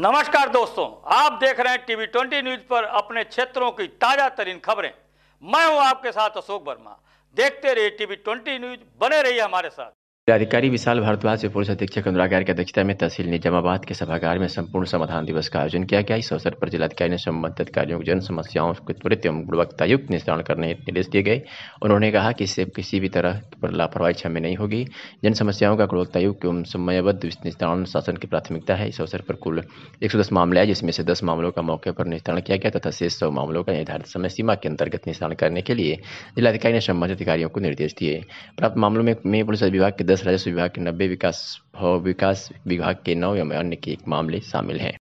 नमस्कार दोस्तों आप देख रहे हैं टीवी ट्वेंटी न्यूज पर अपने क्षेत्रों की ताजा तरीन खबरें मैं हूं आपके साथ अशोक वर्मा देखते रहिए टीवी ट्वेंटी न्यूज बने रहिए हमारे साथ जिलाधिकारी विशाल भारद्वाज से पुलिस अधीक्षक अनुरागार की अध्यक्षता में तहसील निजामाबाद के सभागार में संपूर्ण समाधान दिवस का आयोजन किया गया इस अवसर पर जिलाधिकारी ने संबंधित कार्यों जन समस्याओं के त्वरित एवं गुणवत्तायुक्त निस्तारण करने निर्देश दिए गए उन्होंने कहा कि इससे किसी भी तरह पर लापरवाही क्षमे नहीं होगी जन समस्याओं का गुणवत्तायुक्त एवं समयबद्ध निस्तारण शासन की प्राथमिकता है इस अवसर पर कुल एक मामले आए जिसमें से दस मामलों का मौके पर निस्तारण किया गया तथा शेष सौ मामलों का निर्धारित समय सीमा के अंतर्गत निस्तारण करने के लिए जिलाधिकारी ने संबंधित अधिकारियों को निर्देश दिए प्राप्त मामलों में पुलिस विभाग के दस दस राजस्व विभाग के नब्बे विकास भव विकास विभाग के नौ एवं अन्य के एक मामले शामिल हैं